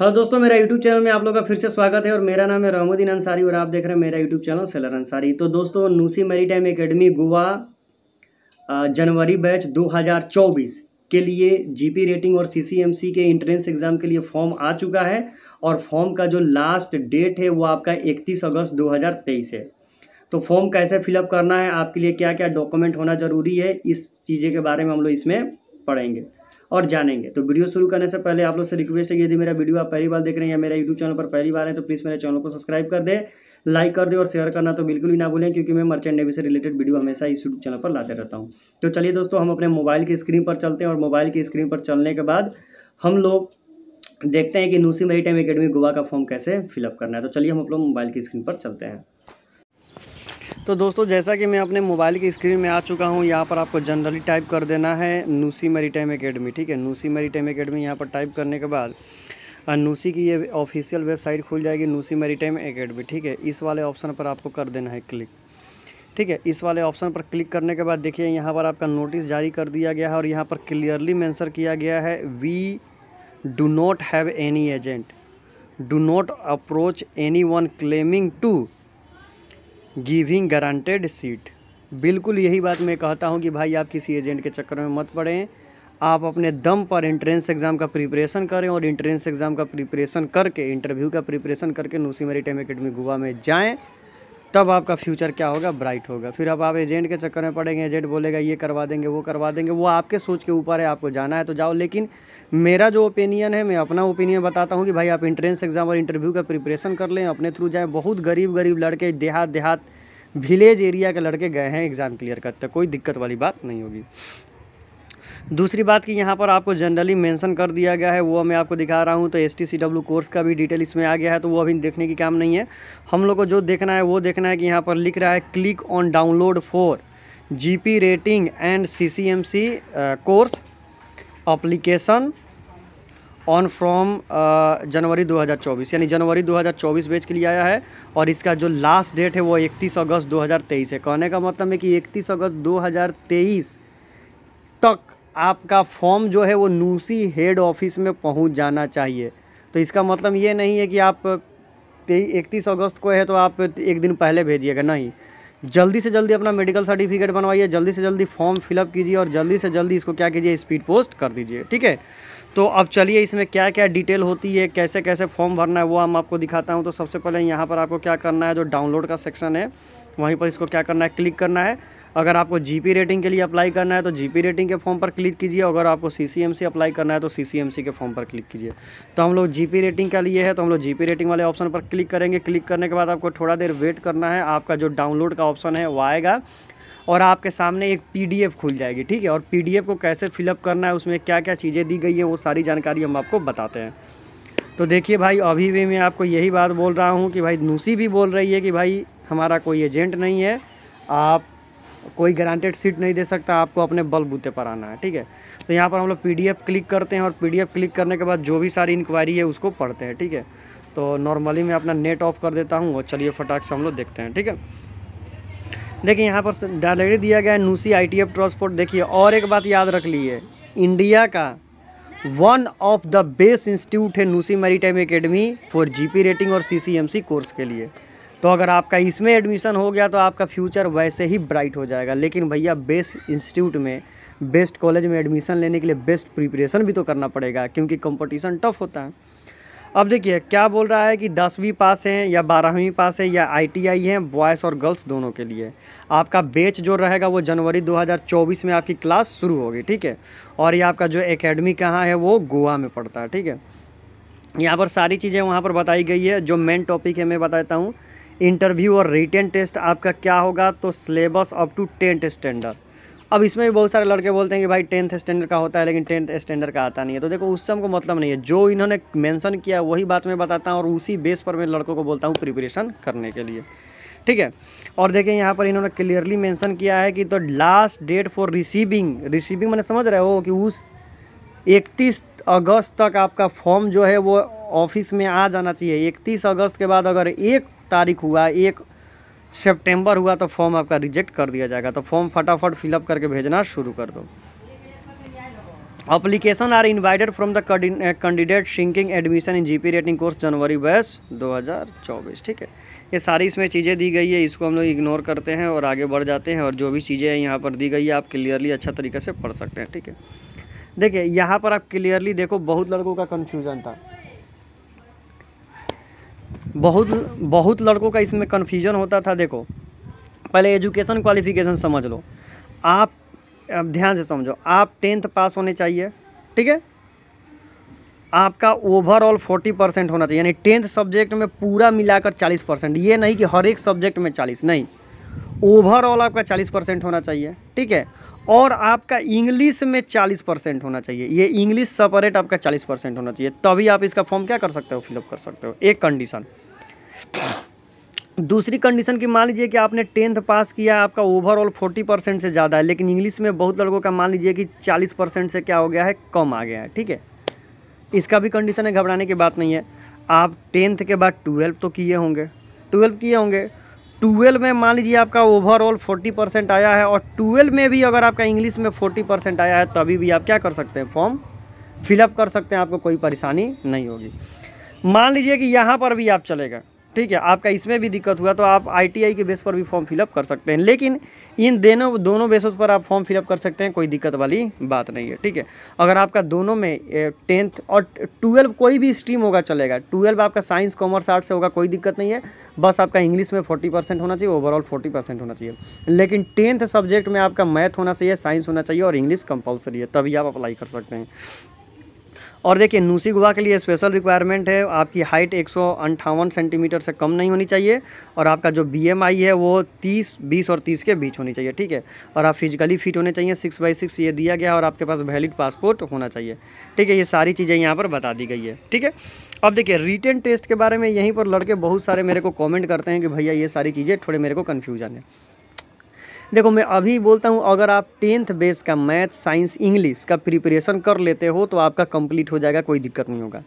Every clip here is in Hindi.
हेलो हाँ दोस्तों मेरा यूट्यूब चैनल में आप लोग का फिर से स्वागत है और मेरा नाम है रहमुद्दीन अंसारी और आप देख रहे हैं मेरा यूट्यूब चैनल सेलर अंसारी तो दोस्तों NUSI maritime academy Goa जनवरी बैच 2024 के लिए जीपी रेटिंग और सीसीएमसी के इंट्रेंस एग्ज़ाम के लिए फॉर्म आ चुका है और फॉर्म का जो लास्ट डेट है वो आपका इकतीस अगस्त दो है तो फॉर्म कैसे फिलअप करना है आपके लिए क्या क्या डॉक्यूमेंट होना ज़रूरी है इस चीज़ें के बारे में हम लोग इसमें पढ़ेंगे और जानेंगे तो वीडियो शुरू करने से पहले आप लोग से रिक्वेस्ट है यदि मेरा वीडियो आप पहली बार देख रहे हैं या मेरा यूट्यूब चैनल पर पहली बार है तो प्लीज़ मेरे चैनल को सब्सक्राइब कर दे लाइक कर दे और शेयर करना तो बिल्कुल भी ना भूलें क्योंकि मैं मर्चेंट नेवी से रिलेटेड वीडियो हमेशा इस यूट्यूब चैनल पर लाते रहता हूँ तो चलिए दोस्तों हम अपने मोबाइल की स्क्रीन पर चलते हैं और मोबाइल की स्क्रीन पर चलने के बाद हम लोग देखते हैं कि NUSI maritime academy Goa का फॉर्म कैसे फिलअप करना है तो चलिए हम लोग मोबाइल की स्क्रीन पर चलते हैं तो दोस्तों जैसा कि मैं अपने मोबाइल की स्क्रीन में आ चुका हूँ यहाँ पर आपको जनरली टाइप कर देना है नूसी मेरी टाइम अकेडमी ठीक है नूसी मेरी टाइम अकेडमी यहाँ पर टाइप करने के बाद नूसी की ये ऑफिशियल वेबसाइट खुल जाएगी नूसी मेरी टाइम अकेडमी ठीक है इस वाले ऑप्शन पर आपको कर देना है क्लिक ठीक है इस वाले ऑप्शन पर क्लिक करने के बाद देखिए यहाँ पर आपका नोटिस जारी कर दिया गया है और यहाँ पर क्लियरली मैंसर किया गया है we do not have any agent do not approach any one claiming to giving guaranteed seat बिल्कुल यही बात मैं कहता हूँ कि भाई आप किसी एजेंट के चक्कर में मत पड़ें आप अपने दम पर इंट्रेंस एग्ज़ाम का प्रिपरेशन करें और इंट्रेंस एग्ज़ाम का प्रिपरेशन करके इंटरव्यू का प्रिपरेशन करके नूसी मेरी टाइम अकेडमी गोवा में जाएँ तब आपका फ्यूचर क्या होगा ब्राइट होगा फिर अब आप एजेंट के चक्कर में पड़ेंगे एजेंट बोलेगा ये करवा देंगे वो करवा देंगे वो आपके सोच के ऊपर है आपको जाना है तो जाओ लेकिन मेरा जो ओपिनियन है मैं अपना ओपिनियन बताता हूँ कि भाई आप इंट्रेंस एग्ज़ाम और इंटरव्यू का प्रिपरेशन कर लें अपने थ्रू जाएँ बहुत गरीब गरीब लड़के देहात देहात विलेज एरिया के लड़के गए हैं एग्ज़ाम क्लियर करते कोई दिक्कत वाली बात नहीं होगी दूसरी बात कि यहाँ पर आपको जनरली मेंशन कर दिया गया है वो मैं आपको दिखा रहा हूँ तो एस कोर्स का भी डिटेल इसमें आ गया है तो वो अभी देखने की काम नहीं है हम लोग को जो देखना है वो देखना है कि यहाँ पर लिख रहा है click on download for G rating and C course application on from January 2024 यानी जनवरी 2024 बेच के लिए आया है और इसका जो लास्ट डेट है वो 31 अगस्त 2023 है कहने का मतलब है कि 31 अगस्त 2023 तक आपका फॉर्म जो है वो नूसी हेड ऑफिस में पहुंच जाना चाहिए तो इसका मतलब ये नहीं है कि आप इकतीस अगस्त को है तो आप एक दिन पहले भेजिएगा नहीं जल्दी से जल्दी अपना मेडिकल सर्टिफिकेट बनवाइए जल्दी से जल्दी फॉर्म फिलअप कीजिए और जल्दी से जल्दी इसको क्या कीजिए स्पीड पोस्ट कर दीजिए ठीक है तो अब चलिए इसमें क्या क्या डिटेल होती है कैसे कैसे फॉर्म भरना है वो हम आपको दिखाता हूँ तो सबसे पहले यहाँ पर आपको क्या करना है जो डाउनलोड का सेक्शन है वहीं पर इसको क्या करना है क्लिक करना है अगर आपको जीपी रेटिंग के लिए अप्लाई करना है तो जीपी रेटिंग के फॉर्म पर क्लिक कीजिए अगर आपको सीसीएमसी अप्लाई करना है तो सीसीएमसी के फॉर्म पर क्लिक कीजिए तो हम लोग जीपी रेटिंग का लिए है तो हम लोग जीपी रेटिंग वाले ऑप्शन पर क्लिक करेंगे क्लिक करने के बाद आपको थोड़ा देर वेट करना है आपका जो डाउनलोड का ऑप्शन है वो आएगा और आपके सामने एक पी खुल जाएगी ठीक है और पी को कैसे फिलअप करना है उसमें क्या क्या चीज़ें दी गई है वो सारी जानकारी हम आपको बताते हैं तो देखिए भाई अभी भी मैं आपको यही बात बोल रहा हूँ कि भाई नूसी भी बोल रही है कि भाई हमारा कोई एजेंट नहीं है आप कोई गारंटेड सीट नहीं दे सकता आपको अपने बलबूते पर आना है ठीक है तो यहाँ पर हम लोग पी क्लिक करते हैं और पी क्लिक करने के बाद जो भी सारी इंक्वायरी है उसको पढ़ते हैं ठीक है तो नॉर्मली मैं अपना नेट ऑफ कर देता हूँ और चलिए फटाक से हम लोग देखते हैं ठीक है देखिए यहाँ पर डायरेक्टली दिया गया है नूसी आई टी ट्रांसपोर्ट देखिए और एक बात याद रख लीजिए इंडिया का one of the best institute है NUSI maritime for GP rating और सीसीएमसी कोर्स के लिए तो अगर आपका इसमें एडमिशन हो गया तो आपका फ्यूचर वैसे ही ब्राइट हो जाएगा लेकिन भैया बेस्ट इंस्टीट्यूट में बेस्ट कॉलेज में एडमिशन लेने के लिए बेस्ट प्रिपरेशन भी तो करना पड़ेगा क्योंकि कंपटीशन टफ होता है अब देखिए क्या बोल रहा है कि दसवीं पास हैं या बारहवीं पास है या आईटीआई हैं बॉयज़ और गर्ल्स दोनों के लिए आपका बेच जो रहेगा वो जनवरी 2024 में आपकी क्लास शुरू होगी ठीक है और ये आपका जो एकेडमी कहाँ है वो गोवा में पड़ता है ठीक है यहाँ पर सारी चीज़ें वहाँ पर बताई गई है जो मेन टॉपिक है मैं बताता हूँ इंटरव्यू और रिटर्न टेस्ट आपका क्या होगा तो syllabus up to tenth standard अब इसमें भी बहुत सारे लड़के बोलते हैं कि भाई टेंथ स्टैंडर्ड का होता है लेकिन टेंथ स्टैंडर्ड का आता नहीं है तो देखो उस समय को मतलब नहीं है जो इन्होंने मेंशन किया वही बात मैं बताता हूँ और उसी बेस पर मैं लड़कों को बोलता हूँ प्रिपरेशन करने के लिए ठीक है और देखिए यहाँ पर इन्होंने क्लियरली मैंसन किया है कि तो last date for receiving receiving मैंने समझ रहे हो कि उस इकतीस अगस्त तक आपका फॉर्म जो है वो ऑफिस में आ जाना चाहिए इकतीस अगस्त के बाद अगर एक तारीख हुआ एक सितंबर हुआ तो फॉर्म आपका रिजेक्ट कर दिया जाएगा तो फॉर्म फटाफट फिलअप करके भेजना शुरू कर दो application are invited from the candidate seeking admission in GP rating course January batch 2024 ठीक है ये सारी इसमें चीज़ें दी गई है इसको हम लोग इग्नोर करते हैं और आगे बढ़ जाते हैं और जो भी चीज़ें यहाँ पर दी गई है आप क्लियरली अच्छा तरीके से पढ़ सकते हैं ठीक है देखिए यहाँ पर आप क्लियरली देखो बहुत लड़कों का कन्फ्यूज़न था बहुत बहुत लड़कों का इसमें कन्फ्यूजन होता था देखो पहले एजुकेशन क्वालिफिकेशन समझ लो आप ध्यान से समझो आप टेंथ पास होने चाहिए ठीक है आपका ओवरऑल फोर्टी परसेंट होना चाहिए यानी टेंथ सब्जेक्ट में पूरा मिलाकर चालीस परसेंट ये नहीं कि हर एक सब्जेक्ट में चालीस नहीं ओवरऑल आपका चालीस परसेंट होना चाहिए ठीक है और आपका इंग्लिश में चालीस परसेंट होना चाहिए ये इंग्लिश सेपरेट आपका चालीस परसेंट होना चाहिए तभी आप इसका फॉर्म क्या कर सकते हो फिलअप कर सकते हो एक कंडीशन दूसरी कंडीशन की मान लीजिए कि आपने टेंथ पास किया आपका ओवरऑल फोर्टी परसेंट से ज़्यादा है लेकिन इंग्लिश में बहुत लड़कों का मान लीजिए कि चालीस परसेंट से क्या हो गया है कम आ गया है ठीक है इसका भी कंडीशन है घबराने की बात नहीं है आप टेंथ के बाद ट्वेल्व तो किए होंगे ट्वेल्व किए होंगे ट्वेल्व में मान लीजिए आपका ओवरऑल फोर्टी परसेंट आया है और ट्वेल्व में भी अगर आपका इंग्लिश में फोर्टी परसेंट आया है तभी भी आप क्या कर सकते हैं फॉर्म फिलअप कर सकते हैं आपको कोई परेशानी नहीं होगी मान लीजिए कि यहाँ पर भी आप चलेगा ठीक है आपका इसमें भी दिक्कत हुआ तो आप आईटीआई के बेस पर भी फॉर्म फिलअप कर सकते हैं लेकिन इन दोनों दोनों बेसिस पर आप फॉर्म फिलअप कर सकते हैं कोई दिक्कत वाली बात नहीं है ठीक है अगर आपका दोनों में टेंथ और ट्वेल्व कोई भी स्ट्रीम होगा चलेगा ट्वेल्व आपका साइंस कॉमर्स आर्ट्स से होगा कोई दिक्कत नहीं है बस आपका इंग्लिश में फोर्टी परसेंट होना चाहिए ओवरऑल फोर्टी परसेंट होना चाहिए लेकिन टेंथ सब्जेक्ट में आपका मैथ होना चाहिए साइंस होना चाहिए और इंग्लिश कंपलसरी है तभी आप अप्लाई कर सकते हैं और देखिए नूसी गुवा के लिए स्पेशल रिक्वायरमेंट है आपकी हाइट एक सेंटीमीटर से कम नहीं होनी चाहिए और आपका जो बी है वो तीस बीस और तीस के बीच होनी चाहिए ठीक है और आप फिजिकली फिट होने चाहिए सिक्स बाई सिक्स ये दिया गया और आपके पास वैलिड पासपोर्ट होना चाहिए ठीक है ये सारी चीज़ें यहाँ पर बता दी गई है ठीक है अब देखिए रिटर्न टेस्ट के बारे में यहीं पर लड़के बहुत सारे मेरे को कॉमेंट करते हैं कि भैया ये सारी चीज़ें थोड़े मेरे को कन्फ्यूजन है देखो मैं अभी बोलता हूँ अगर आप टेंथ बेस का मैथ साइंस इंग्लिश का प्रिपरेशन कर लेते हो तो आपका कंप्लीट हो जाएगा कोई दिक्कत नहीं होगा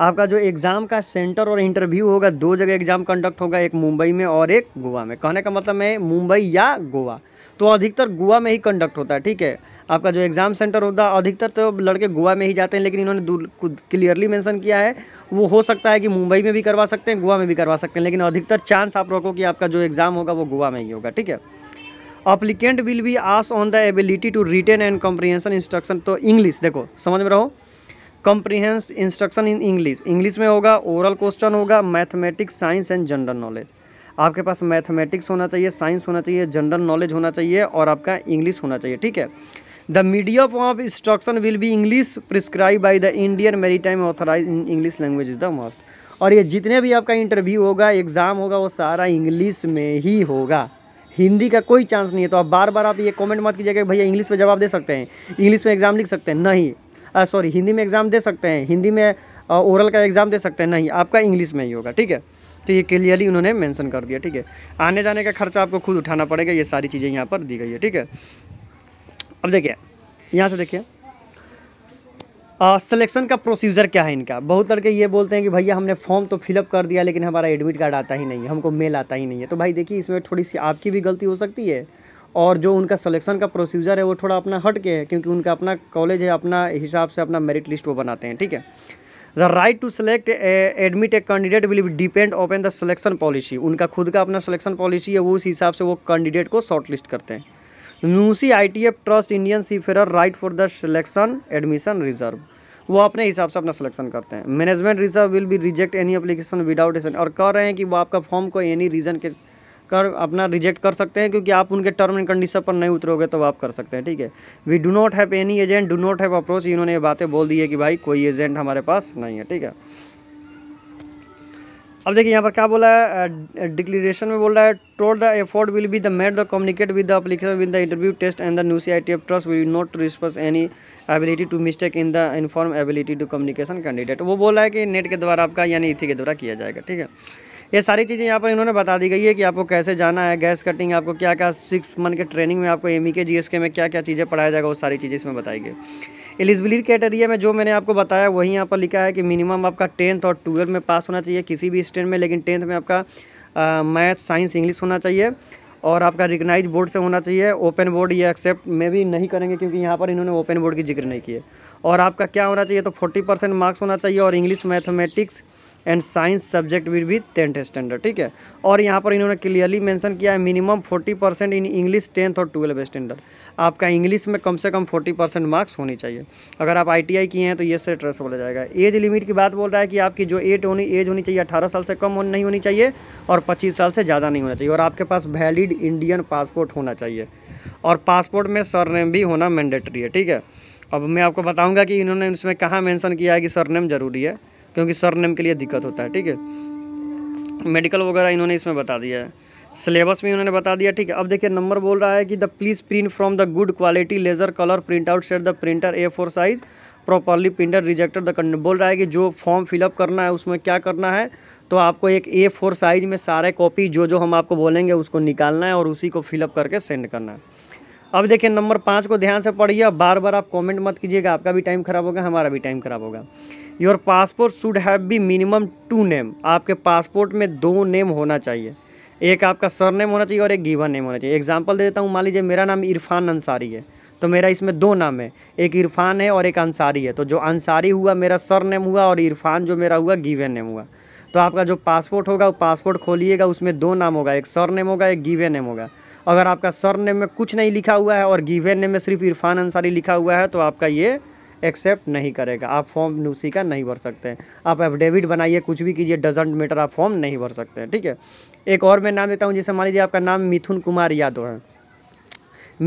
आपका जो एग्ज़ाम का सेंटर और इंटरव्यू होगा दो जगह एग्ज़ाम कंडक्ट होगा एक मुंबई में और एक गोवा में कहने का मतलब है मुंबई या गोवा तो अधिकतर गोवा में ही कंडक्ट होता है ठीक है आपका जो एग्ज़ाम सेंटर होता है अधिकतर तो लड़के गोवा में ही जाते हैं लेकिन इन्होंने क्लियरली मेंशन किया है वो हो सकता है कि मुंबई में भी करवा सकते हैं गोवा में भी करवा सकते हैं लेकिन अधिकतर चांस आप रखो कि आपका जो एग्ज़ाम होगा वो गोवा में ही होगा ठीक है applicant will be as on the ability to written and comprehension instruction तो इंग्लिश देखो समझ में रहो comprehension instruction in English English में होगा ओरल क्वेश्चन होगा mathematics science and general knowledge आपके पास मैथमेटिक्स होना चाहिए साइंस होना चाहिए जनरल नॉलेज होना चाहिए और आपका इंग्लिश होना चाहिए ठीक है the medium of instruction will be English prescribe by the Indian maritime authorise in English language is the most और ये जितने भी आपका इंटरव्यू होगा एग्ज़ाम होगा वो सारा इंग्लिश में ही होगा हिंदी का कोई चांस नहीं है तो आप बार बार आप ये कमेंट मत कीजिएगा भैया इंग्लिश में जवाब दे सकते हैं इंग्लिश में एग्ज़ाम लिख सकते हैं नहीं सॉरी हिंदी में एग्ज़ाम दे सकते हैं हिंदी में ओरल का एग्ज़ाम दे सकते हैं नहीं आपका इंग्लिश में ही होगा ठीक है तो ये क्लियरली उन्होंने मेंशन कर दिया ठीक है आने जाने का खर्चा आपको खुद उठाना पड़ेगा ये सारी चीज़ें यहाँ पर दी गई है ठीक है अब देखिए यहाँ से देखिए सिलेक्शन का प्रोसीजर क्या है इनका बहुत लड़के ये बोलते हैं कि भैया हमने फॉर्म तो फिलअप कर दिया लेकिन हमारा एडमिट कार्ड आता ही नहीं है हमको मेल आता ही नहीं है तो भाई देखिए इसमें थोड़ी सी आपकी भी गलती हो सकती है और जो उनका सिलेक्शन का प्रोसीजर है वो थोड़ा अपना हट के है क्योंकि उनका अपना कॉलेज है अपना हिसाब से अपना मेरिट लिस्ट वो बनाते हैं ठीक है the right to select admit a candidate will depend upon the selection policy उनका खुद का अपना सिलेक्शन पॉलिसी है वो उस हिसाब से वो कैंडिडेट को शॉर्ट लिस्ट करते हैं NUSI ITF trust Indian seafarer right for the selection admission reserve वो अपने हिसाब से अपना सिलेक्शन करते हैं management reserve will be reject any application without reason और कह रहे हैं कि वो आपका फॉर्म को एनी रीज़न के कर अपना रिजेक्ट कर सकते हैं क्योंकि आप उनके टर्म एंड कंडीशन पर नहीं उतरोगे तो आप कर सकते हैं ठीक है we do not have any agent do not have approach इन्होंने ये बातें बोल दी है कि भाई कोई एजेंट हमारे पास नहीं है ठीक है अब देखिए यहाँ पर क्या बोला है डिक्लेरेशन में बोल रहा है toll the effort will be the made the communicate with the application with the interview test and the NUSI I T F trust will not response any ability to mistake in the inform ability to communication candidate वो बोला है कि नेट के द्वारा आपका यानी इथी के द्वारा किया जाएगा ठीक है ये सारी चीज़ें यहाँ पर इन्होंने बता दी गई है कि आपको कैसे जाना है गैस कटिंग आपको क्या क्या सिक्स मंथ के ट्रेनिंग में आपको एम के जी में क्या क्या चीज़ें पढ़ाया जाएगा वो सारी चीज़ें इसमें बताई गई एलिजिबिलिटी कैटेरिया में जो मैंने आपको बताया वही यहाँ पर लिखा है कि मिनिमम आपका टेंथ और ट्वेल्थ में पास होना चाहिए किसी भी स्टैंड में लेकिन टेंथ में आपका मैथ साइंस इंग्लिश होना चाहिए और आपका रिकनाइज बोर्ड से होना चाहिए ओपन बोर्ड ये एक्सेप्ट में भी नहीं करेंगे क्योंकि यहाँ पर इन्होंने ओपन बोर्ड की जिक्र नहीं किए और आपका क्या होना चाहिए तो फोर्टी परसेंट मार्क्स होना चाहिए और English mathematics and science subject will भी टेंथ स्टैंडर्ड ठीक है और यहाँ पर इन्होंने क्लियरली मेंशन किया है minimum forty percent in English tenth और ट्वेल्व स्टैंडर्ड आपका इंग्लिश में कम से कम फोर्टी परसेंट मार्क्स होनी चाहिए अगर आप आई किए हैं तो ये से ट्रेस बोला जाएगा एज लिमिट की बात बोल रहा है कि आपकी जो एट होनी एज होनी चाहिए अठारह साल से कम नहीं होनी चाहिए और पच्चीस साल से ज़्यादा नहीं होना चाहिए और आपके पास वैलिड इंडियन पासपोर्ट होना चाहिए और पासपोर्ट में सरनेम भी होना मैंडेटरी है ठीक है अब मैं आपको बताऊँगा कि इन्होंने उसमें कहाँ मैंसन किया है कि सरनेम ज़रूरी है क्योंकि सर नेम के लिए दिक्कत होता है ठीक है मेडिकल वगैरह इन्होंने इसमें बता दिया है सिलेबस में इन्होंने बता दिया ठीक है अब देखिए नंबर बोल रहा है कि the please print from the good quality laser colour print out set the printer A four size properly printer rejected the बोल रहा है कि जो फॉर्म फिलअप करना है उसमें क्या करना है तो आपको एक ए फोर साइज़ में सारे कॉपी जो जो हम आपको बोलेंगे उसको निकालना है और उसी को फिलअप करके सेंड करना है अब देखिए नंबर पाँच को ध्यान से पढ़िए बार बार आप कॉमेंट मत कीजिएगा आपका भी टाइम खराब होगा हमारा भी टाइम खराब होगा your passport should have be minimum two name आपके पासपोर्ट में दो नेम होना चाहिए एक आपका सर नेम होना चाहिए और एक गीवन नेम होना चाहिए एग्जाम्पल दे देता हूँ मान लीजिए मेरा नाम इरफान अंसारी है तो मेरा इसमें दो नाम है एक इरफान है और एक अंसारी है तो जो अंसारी हुआ मेरा सर नेम हुआ और इरफान जो मेरा हुआ गीवे नेम हुआ तो आपका जो पासपोर्ट होगा वो पासपोर्ट खोलिएगा उसमें दो नाम होगा एक सर नेम होगा एक गीवे नेम होगा अगर आपका सर नेम में कुछ नहीं लिखा हुआ है और गीवे नेम में सिर्फ इरफान अंसारी लिखा हुआ है तो आपका ये एक्सेप्ट नहीं करेगा आप फॉर्म उसी का नहीं भर सकते हैं आप एफिडेविट बनाइए कुछ भी कीजिए डजेंट मैटर आप फॉर्म नहीं भर सकते हैं ठीक है एक और मैं नाम देता हूँ जैसे मान लीजिए आपका नाम मिथुन कुमार यादव है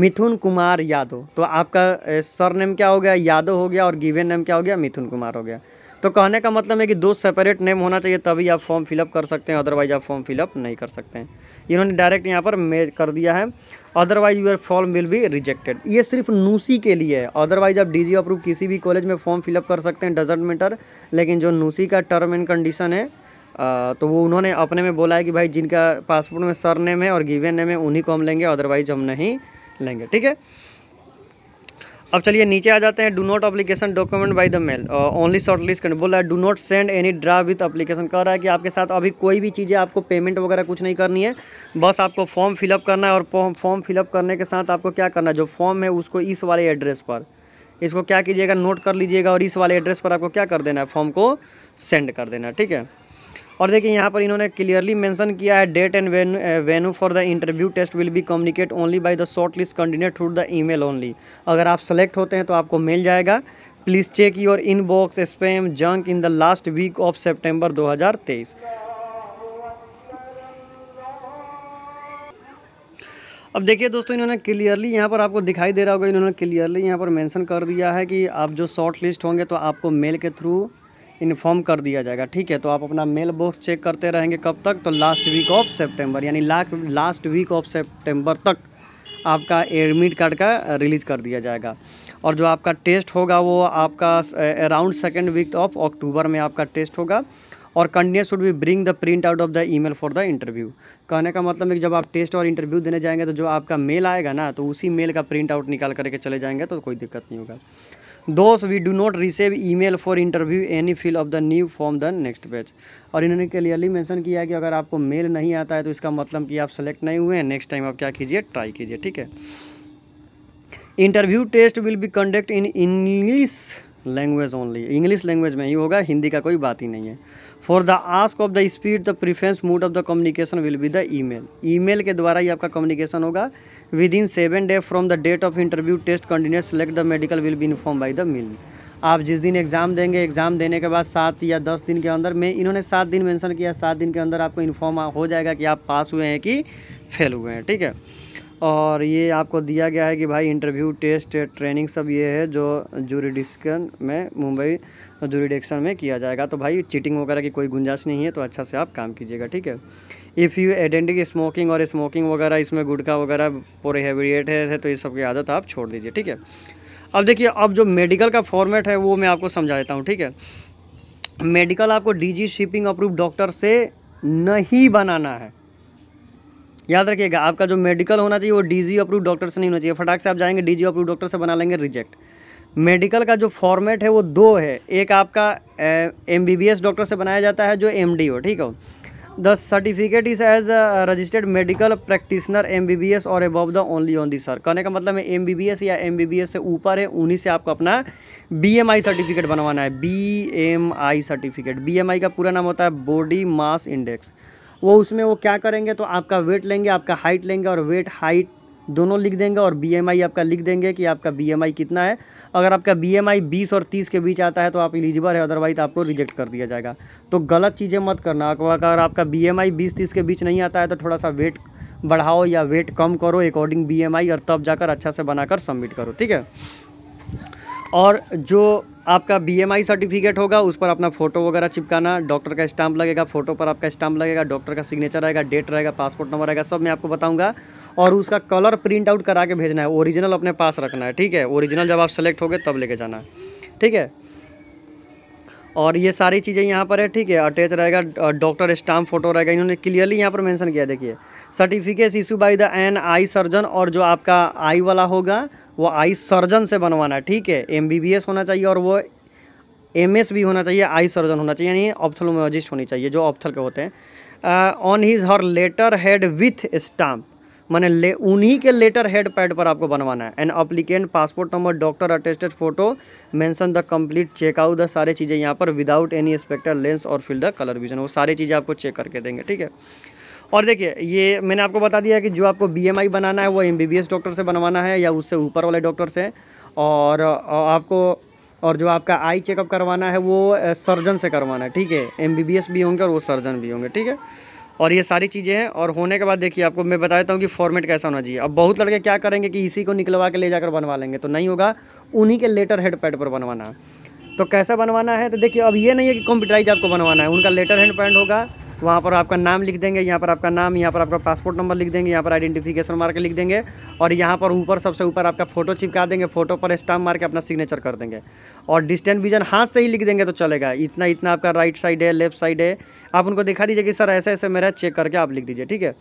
मिथुन कुमार यादव तो आपका सर नेम क्या हो गया यादव हो गया और गिवेन नेम क्या हो गया मिथुन कुमार हो गया तो कहने का मतलब है कि दो सेपरेट नेम होना चाहिए तभी आप फॉर्म फिलअप कर सकते हैं अदरवाइज़ आप फॉर्म फिलअप नहीं कर सकते हैं इन्होंने डायरेक्ट यहाँ पर मेज कर दिया है अदरवाइज यूर फॉर्म विल भी रिजेक्टेड ये सिर्फ नूसी के लिए है अदरवाइज आप डी अप्रूव किसी भी कॉलेज में फॉर्म फिलअप कर सकते हैं डजेंट मैटर लेकिन जो नूसी का टर्म एंड कंडीशन है आ, तो वो उन्होंने अपने में बोला है कि भाई जिनका पासपोर्ट में सर नेम है और गिवे नेम है उन्हीं को हम लेंगे अदरवाइज हम नहीं लेंगे ठीक है अब चलिए नीचे आ जाते हैं do not application document by the mail only short list करने बोला है do not send any draw with application कह रहा है कि आपके साथ अभी कोई भी चीज़ें आपको पेमेंट वगैरह कुछ नहीं करनी है बस आपको फॉर्म फिलअप करना है और फॉर्म फिलअप करने के साथ आपको क्या करना है जो फॉर्म है उसको इस वाले एड्रेस पर इसको क्या कीजिएगा नोट कर लीजिएगा और इस वाले एड्रेस पर आपको क्या कर देना है फॉर्म को सेंड कर देना है ठीक है और देखिए यहाँ पर इन्होंने क्लियरली मेंशन किया है date and venue for the interview test will be communicate only by the short list candidate through the email only अगर आप सेलेक्ट होते हैं तो आपको मिल जाएगा please check your inbox spam junk in the last week of September दो अब देखिए दोस्तों इन्होंने क्लियरली यहाँ पर आपको दिखाई दे रहा होगा इन्होंने क्लियरली यहाँ पर मेंशन कर दिया है कि आप जो शॉर्ट लिस्ट होंगे तो आपको मेल के थ्रू इन्फॉर्म कर दिया जाएगा ठीक है तो आप अपना मेल बॉक्स चेक करते रहेंगे कब तक तो लास्ट वीक ऑफ सेप्टेम्बर यानी लास्ट वीक ऑफ सेप्टेम्बर तक आपका एडमिट कार्ड का रिलीज कर दिया जाएगा और जो आपका टेस्ट होगा वो आपका around second week of October में आपका टेस्ट होगा और container should be bring the print out of the email for the interview कहने का मतलब है कि जब आप टेस्ट और इंटरव्यू देने जाएंगे तो जो आपका मेल आएगा ना तो उसी मेल का प्रिंट आउट निकाल करके चले जाएंगे तो कोई दिक्कत नहीं होगा दोस्त we do not receive email for interview any feel of the new form the next page और इन्होंने क्लियरली मैंशन किया कि अगर आपको मेल नहीं आता है तो इसका मतलब कि आप सेलेक्ट नहीं हुए हैं नेक्स्ट टाइम आप क्या कीजिए ट्राई कीजिए ठीक है interview test will be conduct in English language only English language में ही होगा हिंदी का कोई बात ही नहीं है for the ask of the speed the preference mood of the communication will be the email email के द्वारा ही आपका कम्युनिकेशन होगा within seven day from the date of interview test continuous select the medical will be inform by the mail आप जिस दिन एग्ज़ाम देंगे एग्ज़ाम देने के बाद सात या दस दिन के अंदर में इन्होंने सात दिन मैंसन किया सात दिन के अंदर आपको इन्फॉर्म हो जाएगा कि आप पास हुए हैं कि फेल हुए हैं ठीक है और ये आपको दिया गया है कि भाई इंटरव्यू टेस्ट ट्रेनिंग सब ये है जो जूरीडिक्शन में मुंबई जूरीडिक्शन में किया जाएगा तो भाई चीटिंग वगैरह की कोई गुंजाइश नहीं है तो अच्छा से आप काम कीजिएगा ठीक है इफ़ यू आइडेंटिटी स्मोकिंग और स्मोकिंग वगैरह इसमें गुटखा वगैरह प्रोहेबिटेड है तो ये सब की आदत आप छोड़ दीजिए ठीक है अब देखिए अब जो मेडिकल का फॉर्मेट है वो मैं आपको समझा देता हूँ ठीक है मेडिकल आपको डी शिपिंग अप्रूव डॉक्टर से नहीं बनाना है याद रखिएगा आपका जो मेडिकल होना चाहिए वो डीजी अप्रूव डॉक्टर से नहीं होना चाहिए फटाक से आप जाएंगे डीजी अप्रूव डॉक्टर से बना लेंगे रिजेक्ट मेडिकल का जो फॉर्मेट है वो दो है एक आपका एम डॉक्टर से बनाया जाता है जो एम हो ठीक है the certificate is as registered medical practitioner M B B S और above the only on the sir कहने का मतलब है एम बी बी एस या एम बी बी एस से ऊपर है उन्हीं से आपको अपना बी एम आई सर्टिफिकेट बनवाना है B M I certificate B M I का पूरा नाम होता है बॉडी मास इंडेक्स वो उसमें वो क्या करेंगे तो आपका वेट लेंगे आपका हाइट लेंगे और वेट हाइट दोनों लिख देंगे और बीएमआई आपका लिख देंगे कि आपका बीएमआई कितना है अगर आपका बीएमआई 20 और 30 के बीच आता है तो आप एलिजिबल है अदरवाइज आपको रिजेक्ट कर दिया जाएगा तो गलत चीज़ें मत करना अगर आपका बीएमआई 20-30 के बीच नहीं आता है तो थोड़ा सा वेट बढ़ाओ या वेट कम करो अकॉर्डिंग आई और तब जाकर अच्छा से बनाकर सबमिट करो ठीक है और जो आपका बीएमआई सर्टिफिकेट होगा उस पर अपना फोटो वगैरह चिपकाना डॉक्टर का स्टाम्प लगेगा फोटो पर आपका स्टाम्प लगेगा डॉक्टर का सिग्नेचर रहेगा डेट रहेगा पासपोर्ट नंबर रहेगा सब मैं आपको बताऊंगा और उसका कलर प्रिंट आउट करा के भेजना है ओरिजिनल अपने पास रखना है ठीक है ओरिजिनल जब आप सेलेक्ट हो गए तब लेके जाना है ठीक है और ये सारी चीज़ें यहाँ पर है ठीक है अटैच रहेगा डॉक्टर स्टाम्प फोटो रहेगा इन्होंने क्लियरली यहाँ पर मैंसन किया देखिए certificates issue by the an eye surgeon और जो आपका आई वाला होगा वो आई सर्जन से बनवाना है ठीक है एम होना चाहिए और वो एम भी होना चाहिए आई सर्जन होना चाहिए यानी ऑप्थोलोमोलॉजिस्ट होनी चाहिए जो ऑप्थल के होते हैं on his her letter head with stamp मैंने ले उन्हीं के लेटर हेड पैड पर आपको बनवाना है and applicant passport number doctor attested photo mention the complete checkout the सारे चीज़ें यहाँ पर विदाउट एनी स्पेक्टर लेंस और फिल द कलर विजन वो सारी चीज़ें आपको चेक करके देंगे ठीक है और देखिए ये मैंने आपको बता दिया कि जो आपको बीएमआई बनाना है वो एमबीबीएस डॉक्टर से बनवाना है या उससे ऊपर वाले डॉक्टर से और आपको और जो आपका आई चेकअप करवाना है वो सर्जन से करवाना है ठीक है एमबीबीएस भी होंगे और वो सर्जन भी होंगे ठीक है और ये सारी चीज़ें हैं और होने के बाद देखिए आपको मैं बता देता हूँ कि फॉर्मेट कैसा होना चाहिए अब बहुत लड़के क्या करेंगे कि इसी को निकलवा के ले जाकर बनवा लेंगे तो नहीं होगा उन्हीं के लेटर हेड पैड पर बनवाना तो कैसा बनवाना है तो देखिए अब ये नहीं है कि कंप्यूटराइज आपको बनवाना है उनका लेटर हैंड पैड होगा वहाँ पर आपका नाम लिख देंगे यहाँ पर आपका नाम यहाँ पर आपका पासपोर्ट नंबर लिख देंगे यहाँ पर आइडेंटिफिकेशन मार के लिख देंगे और यहाँ पर ऊपर सबसे ऊपर आपका फोटो चिपका देंगे फोटो पर स्टाम्प मार के अपना सिग्नेचर कर देंगे और डिस्टेंट विजन हाथ से ही लिख देंगे तो चलेगा इतना इतना आपका राइट साइड है लेफ्ट साइड है आप उनको दिखा दीजिए कि सर ऐसे ऐसे मेरा चेक करके आप लिख दीजिए ठीक है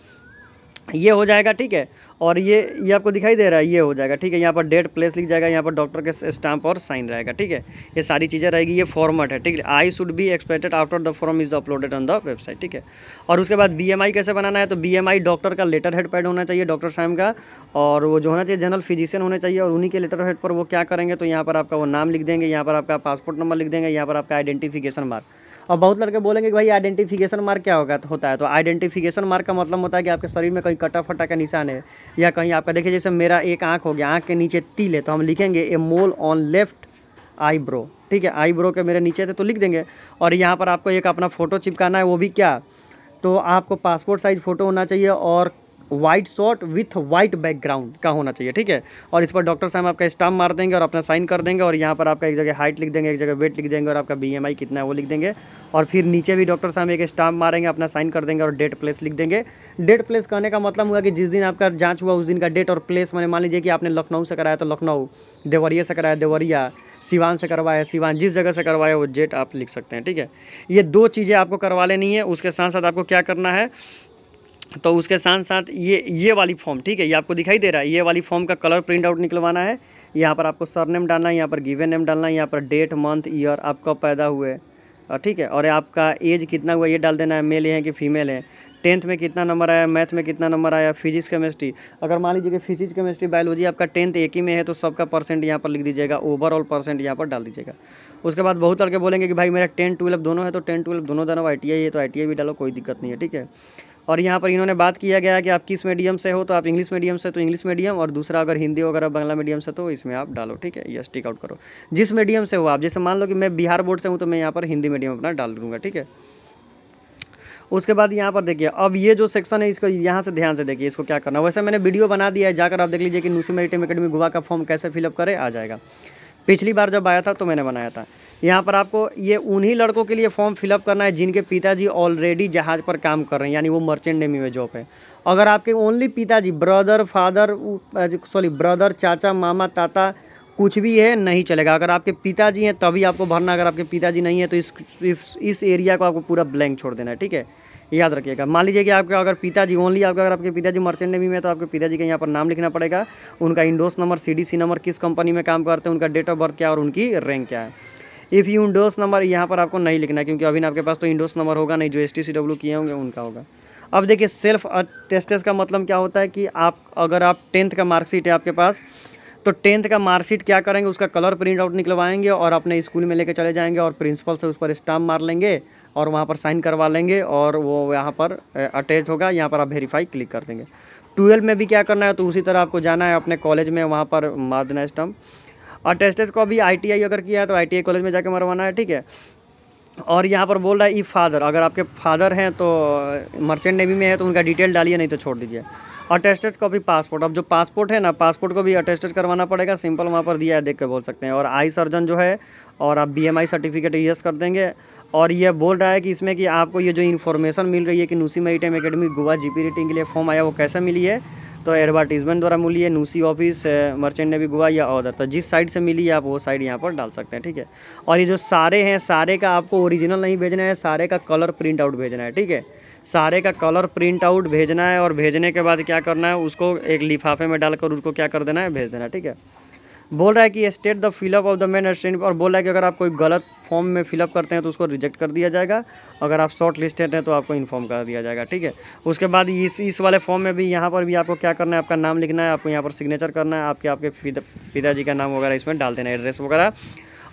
ये हो जाएगा ठीक है और ये ये आपको दिखाई दे रहा है ये हो जाएगा ठीक है यहाँ पर डेट प्लेस लिख जाएगा यहाँ पर डॉक्टर के स्टाम्प और साइन रहेगा ठीक है ये सारी चीज़ें रहेगी ये फॉर्मेट है ठीक है I should be expected after the form is the uploaded on the website ठीक है और उसके बाद बी कैसे बनाना है तो बी डॉक्टर का लेटर हेड पैड होना चाहिए डॉक्टर साहब का और वो जो होना चाहिए जनरल फिजिशियन होना चाहिए और उन्हीं के लेटर हेड पर वो क्या करेंगे तो यहाँ पर आपका वो नाम लिख देंगे यहाँ पर आपका पासपोर्ट नंबर लिख देंगे यहाँ पर आपका आइडेंटिफिकेशन मार्क और बहुत लड़के बोलेंगे कि भाई आइडेंटिफिकेशन मार्क क्या होगा होता है तो आइडेंटिफिकेशन मार्क का मतलब होता है कि आपके शरीर में कहीं कटा फटा का निशान है या कहीं आपका देखिए जैसे मेरा एक आँख हो गया आँख के नीचे तिल है तो हम लिखेंगे a mole on left eyebrow ठीक है आईब्रो के मेरे नीचे थे तो लिख देंगे और यहाँ पर आपको एक अपना फ़ोटो चिपकाना है वो भी क्या तो आपको पासपोर्ट साइज़ फ़ोटो होना चाहिए और white shot with white background का होना चाहिए ठीक है और इस पर डॉक्टर साहब आपका स्टाम्प मार देंगे और अपना साइन कर देंगे और यहाँ पर आपका एक जगह हाइट लिख देंगे एक जगह वेट लिख देंगे और आपका बी कितना है वो लिख देंगे और फिर नीचे भी डॉक्टर साहब एक स्टाम्प मारेंगे अपना साइन कर देंगे और डेट प्लेस लिख देंगे डेट प्लेस कहने का मतलब हुआ कि जिस दिन आपका जाँच हुआ उस दिन का डेट और प्लेस मैंने मान लीजिए कि आपने लखनऊ से कराया तो लखनऊ देवरिया से कराया देवरिया सिवान से करवाया सिवान जिस जगह से करवाया वो जेट आप लिख सकते हैं ठीक है ये दो चीज़ें आपको करवा लेनी है उसके साथ साथ आपको क्या करना है तो उसके साथ साथ ये ये वाली फॉर्म ठीक है ये आपको दिखाई दे रहा है ये वाली फॉर्म का कलर प्रिंट आउट निकलवाना है यहाँ पर आपको सर नेम डालना है यहाँ पर गिवेन नेम डालना है यहाँ पर डेट मंथ ईयर आप कब पैदा हुए ठीक है और आपका एज कितना हुआ ये डाल देना है मेल है कि फीमेल है टेंथ में कितना नंबर आया मैथ में कितना नंबर आया फिजिक्स केमिस्ट्री अगर मान लीजिए कि फिजिक्स केमिस्ट्री बायोलॉजी आपका टेंथ एक ही में है तो सबका परसेंट यहाँ पर लिख दीजिएगा ओवरऑल परसेंट यहाँ पर डाल दीजिएगा उसके बाद बहुत लड़के बोलेंगे कि भाई मेरा टेंथ ट्वेल्व दोनों है तो टेंथ ट्वेल्व दोनों दाना आई टी है तो आई भी डालो कोई दिक्कत नहीं है ठीक है और यहाँ पर इन्होंने बात किया गया कि आप किस मीडियम से हो तो आप इंग्लिश मीडियम से तो इंग्लिश मीडियम और दूसरा अगर हिंदी वगैरह बांग्ला मीडियम से तो इसमें आप डालो ठीक है यस टिक आउट करो जिस मीडियम से हो आप जैसे मान लो कि मैं बिहार बोर्ड से हूँ तो मैं यहाँ पर हिंदी मीडियम अपना डाल दूँगा ठीक है उसके बाद यहाँ पर देखिए अब ये जो सेक्शन है इसको यहाँ से ध्यान से देखिए इसको क्या करना वैसे मैंने वीडियो बना दिया है जाकर आप देख लीजिए कि नूसी मेरिटेम अकेडमी गोवा का फॉर्म कैसे फिलअप करें आ जाएगा पिछली बार जब आया था तो मैंने बनाया था यहाँ पर आपको ये उन्हीं लड़कों के लिए फॉर्म फिलअप करना है जिनके पिताजी ऑलरेडी जहाज़ पर काम कर रहे हैं यानी वो मर्चेंट नेमी में जॉब है अगर आपके ओनली पिताजी ब्रदर फादर सॉरी ब्रदर चाचा मामा ताता कुछ भी है नहीं चलेगा अगर आपके पिताजी हैं तभी आपको भरना अगर आपके पिताजी नहीं है तो इस इस एरिया को आपको पूरा ब्लैंक छोड़ देना है ठीक है याद रखिएगा मान लीजिए कि आपका अगर पिताजी ओनली आपका अगर आपके पिताजी मर्चेंट नेवी में तो आपके पिताजी का यहाँ पर नाम लिखना पड़ेगा उनका इंडोस नंबर सी नंबर किस कंपनी में काम करते हैं उनका डेट ऑफ बर्थ क्या और उनकी रैंक क्या है इफ़ यू इंडोस नंबर यहाँ पर आपको नहीं लिखना है क्योंकि अभी आपके पास तो इंडोस नंबर होगा नहीं जो एस टी सी डब्ल्यू किए होंगे उनका होगा अब देखिए सेल्फ टेस्टेस का मतलब क्या होता है कि आप अगर आप टेंथ का मार्कशीट है आपके पास तो टेंथ का मार्कशीट क्या करेंगे उसका कलर प्रिंट आउट निकलवाएंगे और अपने स्कूल में लेकर चले जाएंगे और प्रिंसिपल से उस पर स्टाम्प मार लेंगे और वहाँ पर साइन करवा लेंगे और वो यहाँ पर अटैच होगा यहाँ पर आप वेरीफाई क्लिक कर देंगे ट्वेल्व में भी क्या करना है तो उसी तरह आपको जाना है अपने कॉलेज में वहाँ पर मार देना स्टम्प और अटेस्टेस को भी आई अगर किया है तो आई कॉलेज में जाके मरवाना है ठीक है और यहाँ पर बोल रहा है ई फादर अगर आपके फादर हैं तो मर्चेंट नेवी में है तो उनका डिटेल डालिए नहीं तो छोड़ दीजिए अटेस्टेड कॉपी पासपोर्ट अब जो पासपोर्ट है ना पासपोर्ट को भी अटेस्टेड करवाना पड़ेगा सिंपल वहाँ पर दिया है देख के बोल सकते हैं और आई सर्जन जो है और आप बी सर्टिफिकेट यस कर देंगे और ये बोल रहा है कि इसमें कि आपको ये जो इन्फॉर्मेशन मिल रही है कि NUSI maritime academy Goa G rating के लिए फॉर्म आया वो कैसे मिली है तो एडवर्टीजमेंट द्वारा मिली है नूसी ऑफिस मर्चेंट ने भी गोवा या ऑर्डर तो जिस साइड से मिली है आप वो साइड यहाँ पर डाल सकते हैं ठीक है और ये जो सारे हैं सारे का आपको ओरिजिनल नहीं भेजना है सारे का कलर प्रिंट आउट भेजना है ठीक है सारे का कलर प्रिंट आउट भेजना है और भेजने के बाद क्या करना है उसको एक लिफाफे में डालकर उसको क्या कर देना है भेज देना ठीक है बोल रहा है कि state the fill up of the main stream और बोल रहा है कि अगर आप कोई गलत फॉर्म में फिलअप करते हैं तो उसको रिजेक्ट कर दिया जाएगा अगर आप शॉर्ट लिस्टेड हैं तो आपको इन्फॉर्म कर दिया जाएगा ठीक है उसके बाद इस इस वाले फॉर्म में भी यहाँ पर भी आपको क्या करना है आपका नाम लिखना है आपको यहाँ पर सिग्नेचर करना है आपके आपके पिताजी का नाम वगैरह इसमें डाल देना है एड्रेस वगैरह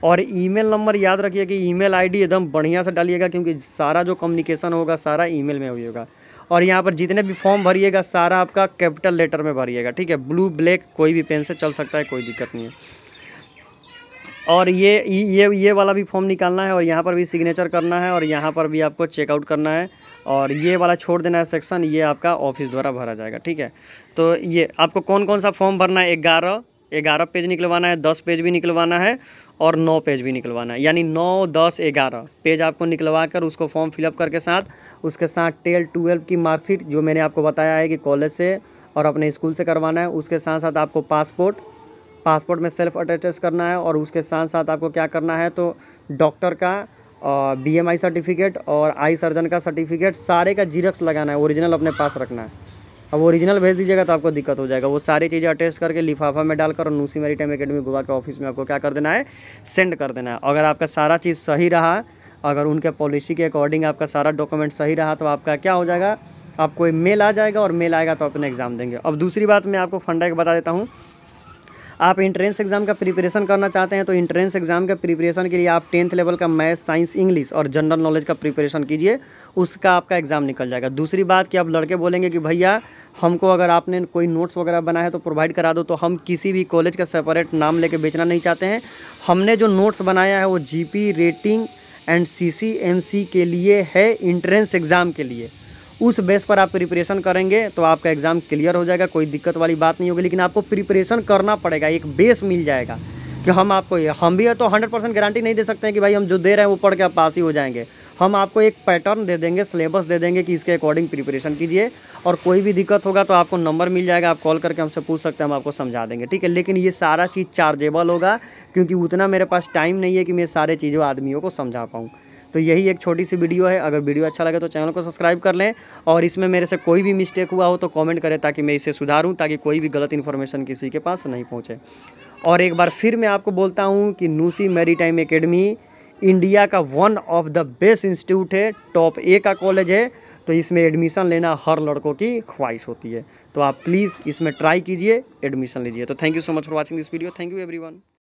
और ईमेल नंबर याद रखिए कि ईमेल आईडी एकदम बढ़िया से डालिएगा क्योंकि सारा जो कम्युनिकेशन होगा सारा ईमेल में होगा और यहाँ पर जितने भी फॉर्म भरिएगा सारा आपका कैपिटल लेटर में भरिएगा ठीक है ब्लू ब्लैक कोई भी पेन से चल सकता है कोई दिक्कत नहीं है और ये ये ये वाला भी फॉर्म निकालना है और यहाँ पर भी सिग्नेचर करना है और यहाँ पर भी आपको चेकआउट करना है और ये वाला छोड़ देना है सेक्शन ये आपका ऑफिस द्वारा भरा जाएगा ठीक है तो ये आपको कौन कौन सा फॉर्म भरना है ग्यारह ग्यारह पेज निकलवाना है दस पेज भी निकलवाना है और नौ पेज भी निकलवाना है यानी नौ दस ग्यारह पेज आपको निकलवा कर उसको फॉर्म फिलअप करके साथ उसके साथ टेल ट्वेल्व की मार्कशीट जो मैंने आपको बताया है कि कॉलेज से और अपने स्कूल से करवाना है उसके साथ साथ आपको पासपोर्ट पासपोर्ट में सेल्फ अटेस्टेस करना है और उसके साथ साथ आपको क्या करना है तो डॉक्टर का बी एम आई सर्टिफिकेट और आई सर्जन का सर्टिफिकेट सारे का जीरक्स लगाना है ओरिजिनल अपने पास रखना है अब ओरिजिनल भेज दीजिएगा तो आपको दिक्कत हो जाएगा वो सारी चीज़ें अटेस्ट करके लिफाफा में डालकर और नूसी मेरी टाइम अकेडमी गोवा के ऑफिस में आपको क्या कर देना है सेंड कर देना है अगर आपका सारा चीज़ सही रहा अगर उनके पॉलिसी के अकॉर्डिंग आपका सारा डॉक्यूमेंट सही रहा तो आपका क्या हो जाएगा आपको मेल आ जाएगा और मेल आएगा तो अपने एग्ज़ाम देंगे अब दूसरी बात मैं आपको फंडा के बता देता हूँ आप इंट्रेंस एग्ज़ाम का प्रिपरेशन करना चाहते हैं तो इंट्रेंस एग्ज़ाम का प्रिपरेशन के लिए आप टेंथ लेवल का मैथ साइंस इंग्लिश और जनरल नॉलेज का प्रिपरेशन कीजिए उसका आपका एग्ज़ाम निकल जाएगा दूसरी बात कि आप लड़के बोलेंगे कि भैया हमको अगर आपने कोई नोट्स वगैरह बनाया है तो प्रोवाइड करा दो तो हम किसी भी कॉलेज का सेपरेट नाम लेके बेचना नहीं चाहते हैं हमने जो नोट्स बनाया है वो जीपी रेटिंग एंड सीसीएमसी के लिए है इंट्रेंस एग्ज़ाम के लिए उस बेस पर आप प्रिपरेशन करेंगे तो आपका एग्ज़ाम क्लियर हो जाएगा कोई दिक्कत वाली बात नहीं होगी लेकिन आपको प्रिपरेशन करना पड़ेगा एक बेस मिल जाएगा कि हम आपको हम भी है तो हंड्रेड परसेंट गारंटी नहीं दे सकते हैं कि भाई हम जो दे रहे हैं वो पढ़ के आप पास ही हो जाएंगे हम आपको एक पैटर्न दे देंगे सिलेबस दे देंगे कि इसके अकॉर्डिंग प्रिपरेशन कीजिए और कोई भी दिक्कत होगा तो आपको नंबर मिल जाएगा आप कॉल करके हमसे पूछ सकते हैं हम आपको समझा देंगे ठीक है लेकिन ये सारा चीज़ चार्जेबल होगा क्योंकि उतना मेरे पास टाइम नहीं है कि मैं सारे चीज़ों आदमियों को समझा पाऊँ तो यही एक छोटी सी वीडियो है अगर वीडियो अच्छा लगे तो चैनल को सब्सक्राइब कर लें और इसमें मेरे से कोई भी मिस्टेक हुआ हो तो कॉमेंट करें ताकि मैं इसे सुधारूँ ताकि कोई भी गलत इन्फॉर्मेशन किसी के पास नहीं पहुँचे और एक बार फिर मैं आपको बोलता हूँ कि NUSI maritime academy India का one of the best institute है टॉप ए का कॉलेज है तो इसमें एडमिशन लेना हर लड़कों की ख्वाहिश होती है तो आप प्लीज़ इसमें ट्राई कीजिए एडमिशन लीजिए तो thank you so much for watching this video thank you everyone